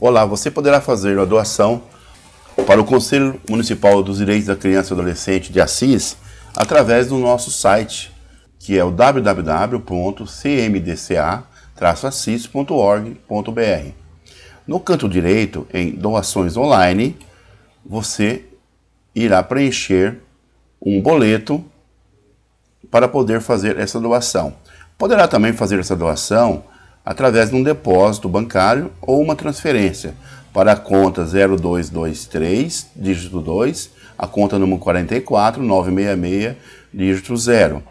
Olá, você poderá fazer a doação para o Conselho Municipal dos Direitos da Criança e Adolescente de Assis através do nosso site, que é o www.cmdca-assis.org.br. No canto direito, em doações online, você irá preencher um boleto para poder fazer essa doação. Poderá também fazer essa doação através de um depósito bancário ou uma transferência para a conta 0223, dígito 2, a conta número 44 966, dígito 0.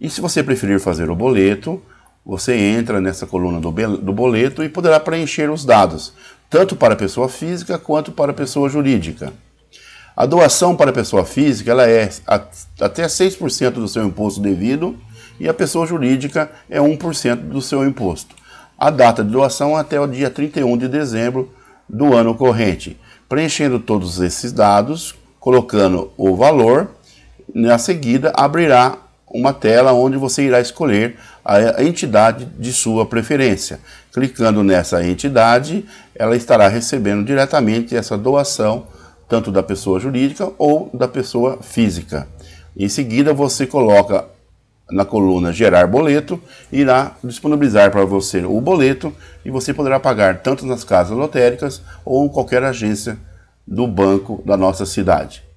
E se você preferir fazer o boleto, você entra nessa coluna do, boleto e poderá preencher os dados, tanto para pessoa física quanto para pessoa jurídica. A doação para a pessoa física ela é até 6% do seu imposto devido e a pessoa jurídica é 1% do seu imposto a data de doação até o dia 31 de dezembro do ano corrente. Preenchendo todos esses dados, colocando o valor, na seguida abrirá uma tela onde você irá escolher a entidade de sua preferência. Clicando nessa entidade, ela estará recebendo diretamente essa doação, tanto da pessoa jurídica ou da pessoa física. Em seguida, você coloca na coluna gerar boleto, irá disponibilizar para você o boleto e você poderá pagar tanto nas casas lotéricas ou em qualquer agência do banco da nossa cidade.